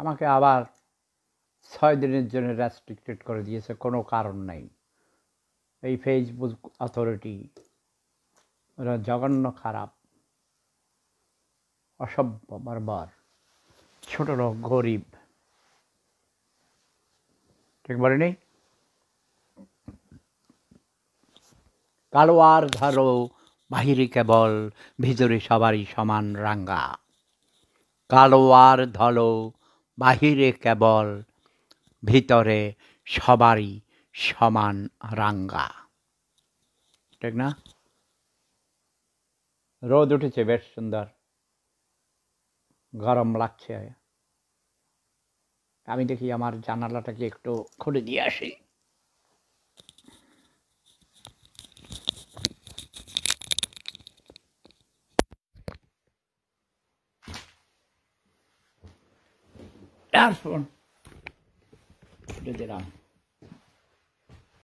আমাকে আবার ছয় দিনের জন্য রেস্ট্রিক্টেড করে দিয়েছে কোনো কারণ নাই এই ফেসবুক অথরিটি ওরা জঘন্য খারাপ অসভ্য বারবার ছোট লোক গরিব ঠিক বলে নেই কালোয়ার ধরো বাহিরে কেবল ভিতরে সবারই সমান রাঙ্গা কালোয়ার ধলো বাহিরে কেবল ভিতরে সবারই সমান রাঙ্গা ঠিক না রোদ উঠেছে বেশ সুন্দর গরম লাগছে আমি দেখি আমার জানালাটাকে একটু খুলে দিয়ে আসি That's one. Put